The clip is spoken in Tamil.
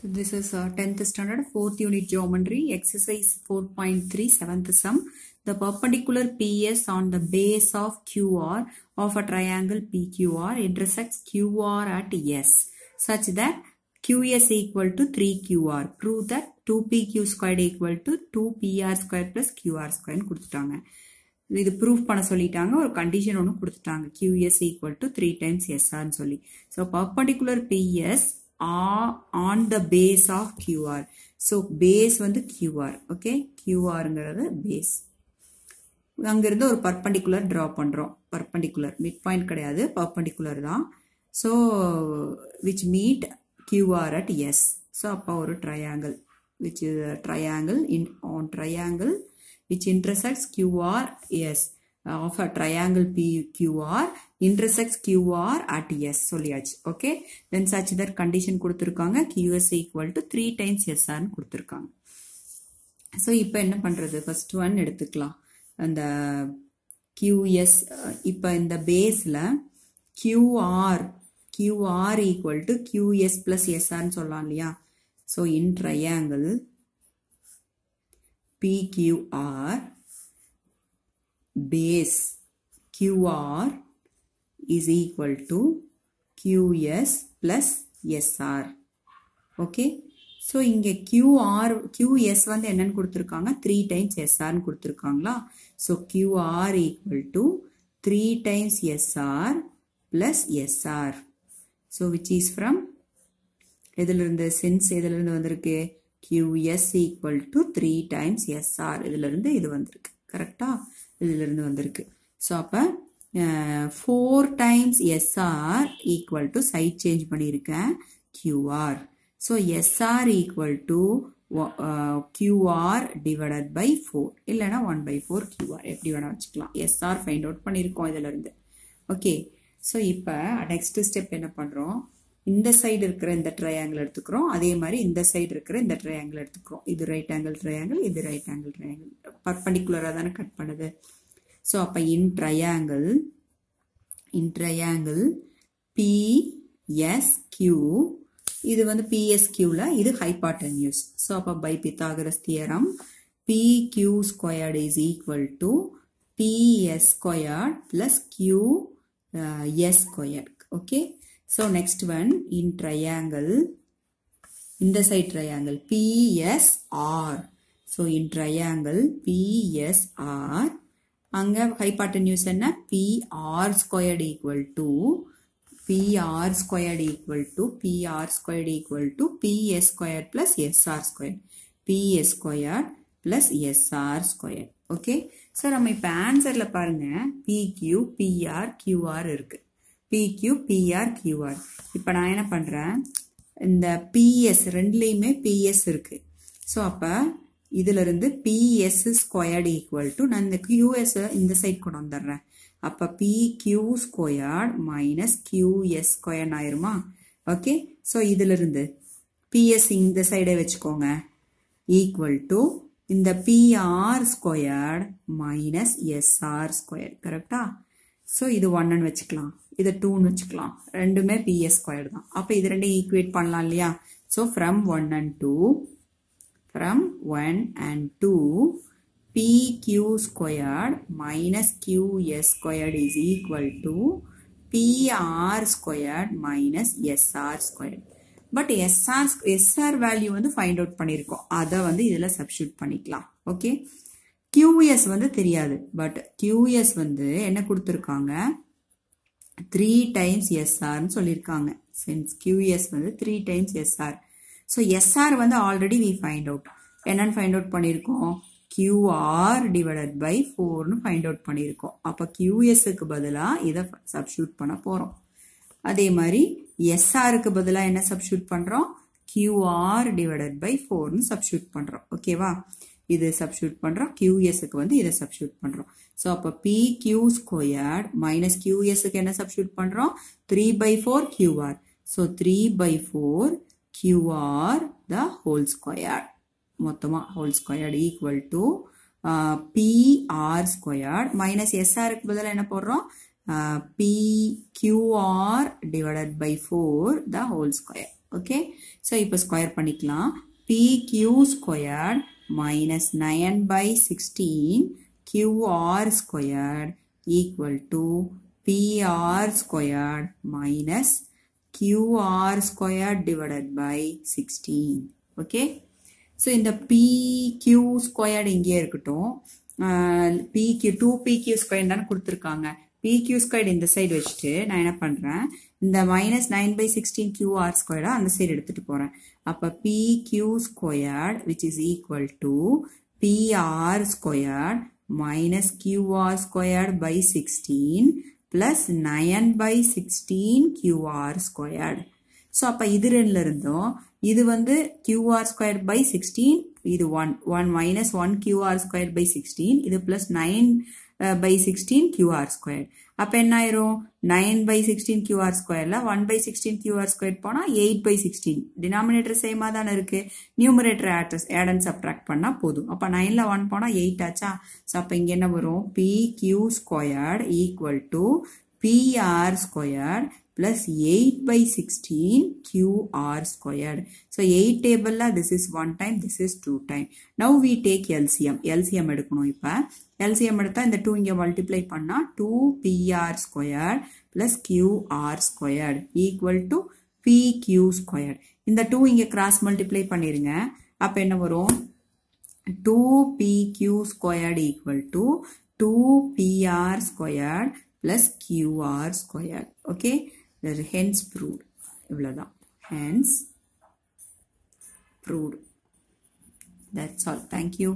So this is uh, 10th standard 4th unit geometry exercise 4.3 7th sum. The perpendicular PS on the base of QR of a triangle PQR intersects QR at S such that QS equal to 3QR. Prove that 2PQ squared equal to 2PR squared plus QR squared. கொடுத்துட்டாங்க இது proof பண்ண சொல்லிட்டாங்க ஒரு condition ஒன்று கொடுத்துட்டாங்க QS equal to 3 times SR சொல்லி So perpendicular PS ah on the base of QR. So base வந்து QR. ஓகே QRங்கிறது பேஸ் அங்கேருந்து ஒரு பர்பண்டிகுலர் ட்ரா பண்ணுறோம் பர்பண்டிகுலர் மிட் பாயிண்ட் கிடையாது பர்பண்டிகுலர் தான் so which meet Q R at S so அப்போ ஒரு triangle which triangle in an triangle which intersects Q R S of a triangle P Q R intersects Q R at S சொல்லியாச்சு okay then such that condition கொடுத்துருக்காங்க Q S equal to three times எஸ்ஆர்னு கொடுத்துருக்காங்க ஸோ இப்போ என்ன பண்ணுறது first ஒன் எடுத்துக்கலாம் அந்த கியூஎஸ் இப்போ இந்த பேஸில் QR QR equal to Q S plus எஸ்ஆர்னு சொல்லலாம் இல்லையா so in triangle PQR base QR is equal to QS plus SR. Okay. So இங்கே QR, QS வந்து என்னன்னு கொடுத்துருக்காங்க த்ரீ டைம்ஸ் எஸ்ஆர்னு கொடுத்துருக்காங்களா so QR equal to three times SR plus SR so which is from இதிலிருந்து சென்ஸ் இதிலிருந்து வந்திருக்கு QS equal to three times SR இதிலிருந்து இது வந்திருக்கு கரெக்டாக இதிலிருந்து வந்திருக்கு ஸோ அப்போ four times SR equal to side change பண்ணியிருக்கேன் QR so SR equal to QR divided by four இல்லைனா ஒன் பை ஃபோர் கியூஆர் எப்படி வேணால் வச்சுக்கலாம் எஸ்ஆர் ஃபைண்ட் அவுட் பண்ணியிருக்கோம் இதிலிருந்து ஓகே ஸோ இப்போ நெக்ஸ்ட் ஸ்டெப் என்ன பண்ணுறோம் இந்த சைடு இருக்கிற இந்த ட்ரையாங்கிள் எடுத்துக்கிறோம் அதே மாதிரி இந்த சைடு இருக்கிற இந்த ட்ரையாங்கிள் எடுத்துக்கிறோம் இது ரைட் ஆங்கிள் ட்ரையாங்கிள் இது ரைட் ஆங்கிள் ட்ரையாங்கிள் பர்பண்டிகுலராக தானே கட் பண்ணுது ஸோ அப்போ இன் ட்ரையாங்கிள் இன் ட்ரையாங்கிள் பிஎஸ்கியூ இது வந்து பிஎஸ்கியூவில் இது ஹைபாட்டன் நியூஸ் ஸோ அப்போ by Pythagoras theorem PQ squared is equal to PS squared plus Q S square okay so next one in triangle இந்த side triangle PSR so in triangle PSR அங்கே நியூஸ் என்ன R squared equal to R squared equal to R squared equal to S square plus SR square S square plus SR square okay sir நம்ம இப்போ ஆன்சரில் பாருங்கள் பிக்யூ பிஆர் கியூஆர் இருக்குது பிக்யூ பிஆர் கியூஆர் இப்போ நான் என்ன பண்ணுறேன் இந்த பிஎஸ் ரெண்டுலேயுமே பிஎஸ் இருக்குது ஸோ அப்போ இதிலிருந்து பிஎஸ் ஸ்கொயர்டு ஈக்குவல் டு நான் இந்த கியூஎஸ் இந்த சைட் கொண்டு வந்துடுறேன் அப்போ P Q squared minus QS squared ஆயிருமா ஓகே ஸோ இதிலிருந்து பிஎஸ் இந்த சைடே வச்சுக்கோங்க ஈக்குவல் டு இந்த PR squared minus SR squared கரெக்டா ஸோ இது ஒன்னு வச்சுக்கலாம் இதை டூன்னு வச்சுக்கலாம் ரெண்டுமே பிஎஸ் ஸ்கொயர் தான் அப்போ இது ரெண்டும் ஈக்குவேட் பண்ணலாம் இல்லையா so from one and two from 1 and 2 PQ squared minus QS squared is equal to PR squared minus SR squared. But SR SR value வந்து ஃபைண்ட் அவுட் பண்ணியிருக்கோம் அதை வந்து இதில் சப்ஸ்டியூட் பண்ணிக்கலாம் ஓகே கியூஎஸ் வந்து தெரியாது பட் கியூஎஸ் வந்து என்ன கொடுத்துருக்காங்க த்ரீ டைம்ஸ் எஸ்ஆர்னு சொல்லியிருக்காங்க சின்ஸ் கியூஎஸ் வந்து three times SR so SR வந்து ஆல்ரெடி வி ஃபைண்ட் அவுட் என்னன்னு ஃபைண்ட் அவுட் பண்ணியிருக்கோம் கியூஆர் டிவைடட் பை ஃபோர்னு ஃபைண்ட் அவுட் பண்ணியிருக்கோம் அப்போ கியூஎஸ்க்கு பதிலாக இதை சப்ஸ்டியூட் பண்ண போகிறோம் அதே மாதிரி எஸ்ஆருக்கு பதிலாக என்ன சப்ஷூட் பண்ணுறோம் கியூஆர் டிவைடட் பை ஃபோர்னு சப்ஸ்டியூட் பண்ணுறோம் ஓகேவா இது சப்ஷூட் பண்ணுறோம் கியூஎஸ்க்கு வந்து இதை சப்ஸ்டியூட் பண்ணுறோம் ஸோ அப்போ பி கியூ ஸ்கொயர் மைனஸ் கியூஎஸ்க்கு என்ன சப்ஷூட் பண்ணுறோம் three by four QR so three by four QR the whole square மொத்தமாக whole squared equal to PR squared minus எஸ்ஆருக்கு பதிலாக என்ன போடுறோம் PQR divided by four the whole square okay so இப்போ ஸ்கொயர் பண்ணிக்கலாம் PQ squared minus nine by sixteen QR squared equal to PR squared minus qr square divided by 16 okay so இந்த பி கியூ ஸ்கொயர்டு இங்கேயே இருக்கட்டும் P Q to P Q square தான் கொடுத்துருக்காங்க பி கியூ ஸ்கொயர்டு இந்த சைடு வச்சுட்டு நான் என்ன பண்ணுறேன் இந்த minus nine by sixteen Q R ஸ்கொயர்டாக அந்த சைடு எடுத்துகிட்டு போகிறேன் அப்போ P Q squared which is equal to PR squared minus QR squared by sixteen plus 9 by 16 QR squared. So அப்போ இது ரெண்டில் இருந்தோம் இது வந்து கியூஆர் ஸ்கொயர் பை சிக்ஸ்டீன் இது one one minus one QR square by sixteen இது plus nine by sixteen QR square அப்போ என்ன ஆயிரும் நைன் பை சிக்ஸ்டீன் கியூஆர் ஸ்கொயரில் one by sixteen QR square போனால் எயிட் பை சிக்ஸ்டீன் டினாமினேட்டர் சேமாக தானே இருக்குது நியூமரேட்டர் ஆட்ரஸ் ஆட் அண்ட் பண்ணால் போதும் அப்போ நைனில் ஒன் போனால் எயிட் ஆச்சா ஸோ அப்போ இங்கே என்ன வரும் P Q squared equal to PR square plus 8 by 16 QR squared. So 8 table la this is 1 time this is 2 time. Now we take LCM. LCM எடுக்கணும் இப்ப LCM எடுத்தா இந்த 2 இங்க multiply பண்ணா PR squared plus QR squared equal to PQ squared. இந்த 2 இங்க cross multiply பண்ணிருங்க. அப்ப என்ன வரும் PQ squared equal to 2 PR squared plus QR squared. Okay. அதாவது ஹென்ஸ் ப்ரூட் இவ்வளோதான் hence proved that's all thank you